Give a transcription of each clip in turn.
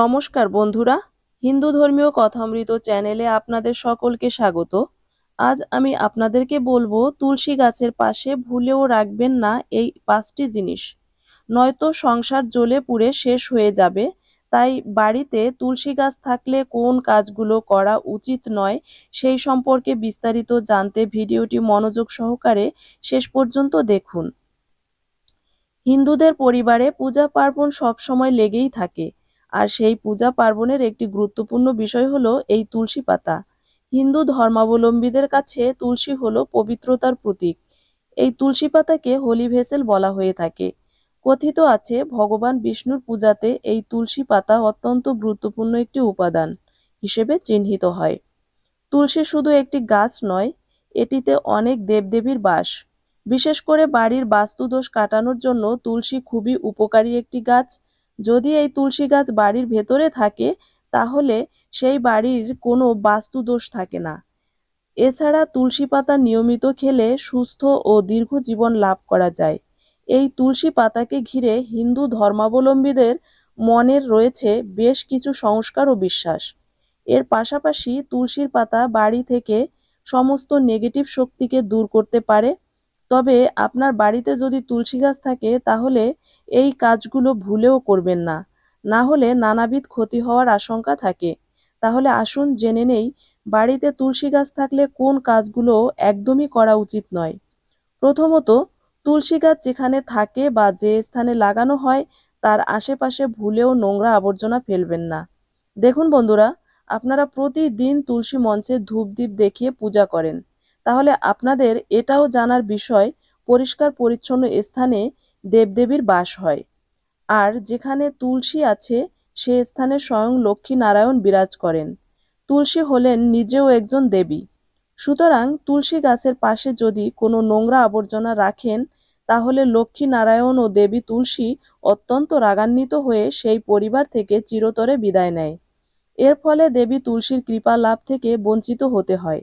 নমস্কার বন্ধুরা হিন্দু ধর্মীয় কথামৃত চ্যানেলে আপনাদের সকলকে স্বাগত আজ আমি আপনাদেরকে বলবো তুলসী গাছের পাশে ভুলেও রাখবেন না এই পাঁচটি জিনিস নয়তো সংসার জ্বলে পুড়ে শেষ হয়ে যাবে তাই বাড়িতে তুলসী গাছ থাকলে কোন কাজগুলো করা উচিত নয় সেই সম্পর্কে বিস্তারিত জানতে ভিডিওটি মনোযোগ সহকারে শেষ পর্যন্ত দেখুন হিন্দুদের পরিবারে পূজা পার্বণ সবসময় লেগেই থাকে আর সেই পূজা পার্বণের একটি গুরুত্বপূর্ণ বিষয় হলো এই তুলসী পাতা হিন্দু ধর্মাবলম্বীদের কাছে তুলসী হলো পবিত্রতার প্রতীক এই তুলসী পাতাকে হোলি ভেসেল বলা হয়ে থাকে কথিত আছে ভগবান বিষ্ণুর পূজাতে এই তুলসী পাতা অত্যন্ত গুরুত্বপূর্ণ একটি উপাদান হিসেবে চিহ্নিত হয় তুলসী শুধু একটি গাছ নয় এটিতে অনেক দেবদেবীর বাস বিশেষ করে বাড়ির বাস্তুদোষ কাটানোর জন্য তুলসী খুবই উপকারী একটি গাছ যদি এই তুলসী গাছ বাড়ির ভেতরে থাকে তাহলে সেই বাড়ির কোনো বাস্তু দোষ থাকে না এছাড়া তুলসী পাতা নিয়মিত খেলে সুস্থ ও দীর্ঘ জীবন লাভ করা যায় এই তুলসী পাতাকে ঘিরে হিন্দু ধর্মাবলম্বীদের মনের রয়েছে বেশ কিছু সংস্কার ও বিশ্বাস এর পাশাপাশি তুলসীর পাতা বাড়ি থেকে সমস্ত নেগেটিভ শক্তিকে দূর করতে পারে তবে আপনার বাড়িতে যদি তুলসী গাছ থাকে তাহলে এই কাজগুলো ভুলেও করবেন না না হলে নানাবিধ ক্ষতি হওয়ার আশঙ্কা থাকে তাহলে আসুন জেনে নেই বাড়িতে তুলসী গাছ থাকলে কোন কাজগুলো একদমই করা উচিত নয় প্রথমত তুলসী গাছ যেখানে থাকে বা যে স্থানে লাগানো হয় তার আশেপাশে ভুলেও নোংরা আবর্জনা ফেলবেন না দেখুন বন্ধুরা আপনারা প্রতিদিন তুলসী মঞ্চে ধূপ দ্বীপ দেখিয়ে পূজা করেন তাহলে আপনাদের এটাও জানার বিষয় পরিষ্কার পরিচ্ছন্ন স্থানে দেবদেবীর বাস হয় আর যেখানে তুলসী আছে সে স্থানে স্বয়ং লক্ষ্মী নারায়ণ বিরাজ করেন তুলসী হলেন নিজেও একজন দেবী সুতরাং তুলসী গাছের পাশে যদি কোনো নোংরা আবর্জনা রাখেন তাহলে লক্ষ্মী নারায়ণ ও দেবী তুলসী অত্যন্ত রাগান্বিত হয়ে সেই পরিবার থেকে চিরতরে বিদায় নেয় এর ফলে দেবী তুলসীর কৃপা লাভ থেকে বঞ্চিত হতে হয়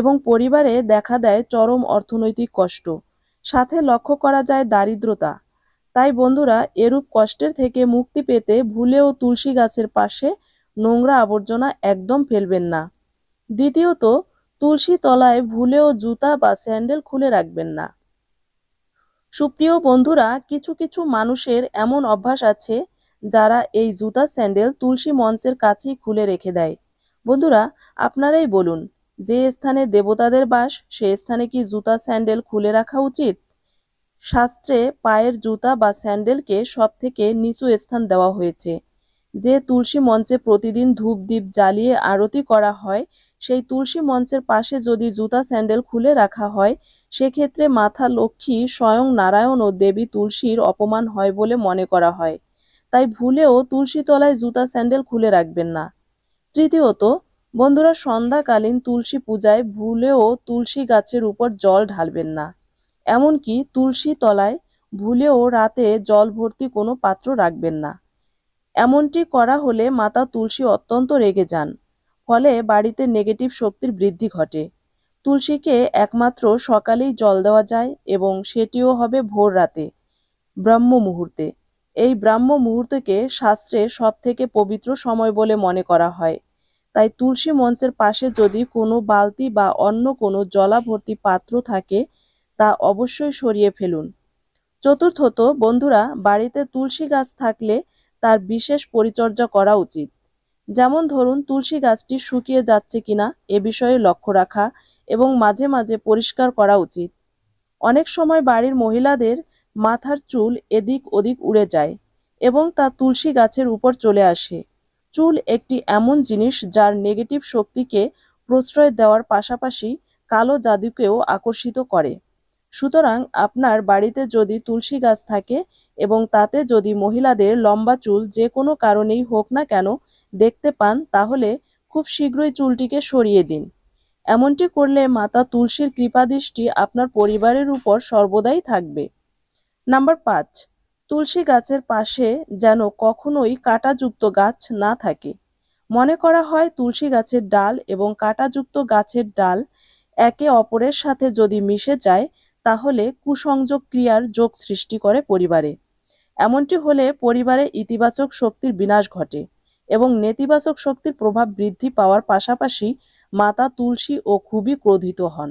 এবং পরিবারে দেখা দেয় চরম অর্থনৈতিক কষ্ট সাথে লক্ষ্য করা যায় দারিদ্রতা তাই বন্ধুরা এরূপ কষ্টের থেকে মুক্তি পেতে ভুলেও তুলসী গাছের পাশে নোংরা আবর্জনা একদম ফেলবেন না দ্বিতীয়ত তুলসী তলায় ভুলেও জুতা বা স্যান্ডেল খুলে রাখবেন না সুপ্রিয় বন্ধুরা কিছু কিছু মানুষের এমন অভ্যাস আছে যারা এই জুতা স্যান্ডেল তুলসী মঞ্চের কাছেই খুলে রেখে দেয় বন্ধুরা আপনারাই বলুন যে স্থানে দেবতাদের বাস সে স্থানে কি জুতা স্যান্ডেল খুলে রাখা উচিত শাস্ত্রে পায়ের জুতা বা স্যান্ডেলকে সব থেকে নিচু স্থান দেওয়া হয়েছে যে তুলসী মঞ্চে প্রতিদিন ধূপ দ্বীপ জ্বালিয়ে আরতি করা হয় সেই তুলসী মঞ্চের পাশে যদি জুতা স্যান্ডেল খুলে রাখা হয় সেক্ষেত্রে মাথা লক্ষ্মী স্বয়ং নারায়ণ ও দেবী তুলসীর অপমান হয় বলে মনে করা হয় তাই ভুলেও তুলসী তলায় জুতা স্যান্ডেল খুলে রাখবেন না তৃতীয়ত বন্ধুরা সন্ধ্যাকালীন তুলসী পূজায় ভুলেও তুলসী গাছের উপর জল ঢালবেন না এমনকি তুলসী তলায় ভুলেও রাতে জল ভর্তি কোনো পাত্র রাখবেন না এমনটি করা হলে মাতা তুলসী অত্যন্ত রেগে যান ফলে বাড়িতে নেগেটিভ শক্তির বৃদ্ধি ঘটে তুলসীকে একমাত্র সকালেই জল দেওয়া যায় এবং সেটিও হবে ভোর রাতে ব্রাহ্ম মুহূর্তে এই ব্রাহ্ম মুহূর্তকে শাস্ত্রে সব থেকে পবিত্র সময় বলে মনে করা হয় তাই তুলসী মঞ্চের পাশে যদি কোনো বালতি বা অন্য কোনো জলাভর্তি পাত্র থাকে তা অবশ্যই সরিয়ে ফেলুন চতুর্থত বন্ধুরা বাড়িতে তুলসী গাছ থাকলে তার বিশেষ পরিচর্যা করা উচিত যেমন ধরুন তুলসী গাছটি শুকিয়ে যাচ্ছে কিনা এ বিষয়ে লক্ষ্য রাখা এবং মাঝে মাঝে পরিষ্কার করা উচিত অনেক সময় বাড়ির মহিলাদের মাথার চুল এদিক ওদিক উড়ে যায় এবং তা তুলসী গাছের উপর চলে আসে চুল একটি এমন জিনিস যার নেগেটিভ শক্তিকে প্রশ্রয় দেওয়ার পাশাপাশি কালো জাদুকেও আকর্ষিত করে সুতরাং আপনার বাড়িতে যদি তুলসী গাছ থাকে এবং তাতে যদি মহিলাদের লম্বা চুল যে কোনো কারণেই হোক না কেন দেখতে পান তাহলে খুব শীঘ্রই চুলটিকে সরিয়ে দিন এমনটি করলে মাতা তুলসীর কৃপাদৃষ্টি আপনার পরিবারের উপর সর্বদাই থাকবে নাম্বার পাঁচ তুলসী গাছের পাশে যেন কখনোই কাঁটাযুক্ত গাছ না থাকে মনে করা হয় তুলসী গাছের ডাল এবং কাটাযুক্ত গাছের ডাল একে অপরের সাথে যদি মিশে যায় তাহলে কুসংযোগ ক্রিয়ার যোগ সৃষ্টি করে পরিবারে এমনটি হলে পরিবারে ইতিবাচক শক্তির বিনাশ ঘটে এবং নেতিবাচক শক্তির প্রভাব বৃদ্ধি পাওয়ার পাশাপাশি মাতা তুলসী ও খুবই ক্রোধিত হন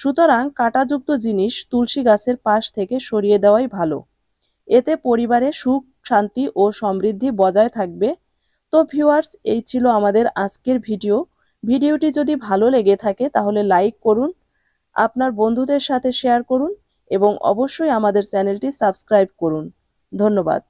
সুতরাং কাটাযুক্ত জিনিস তুলসী গাছের পাশ থেকে সরিয়ে দেওয়াই ভালো এতে পরিবারে সুখ শান্তি ও সমৃদ্ধি বজায় থাকবে তো ভিউয়ার্স এই ছিল আমাদের আজকের ভিডিও ভিডিওটি যদি ভালো লেগে থাকে তাহলে লাইক করুন আপনার বন্ধুদের সাথে শেয়ার করুন এবং অবশ্যই আমাদের চ্যানেলটি সাবস্ক্রাইব করুন ধন্যবাদ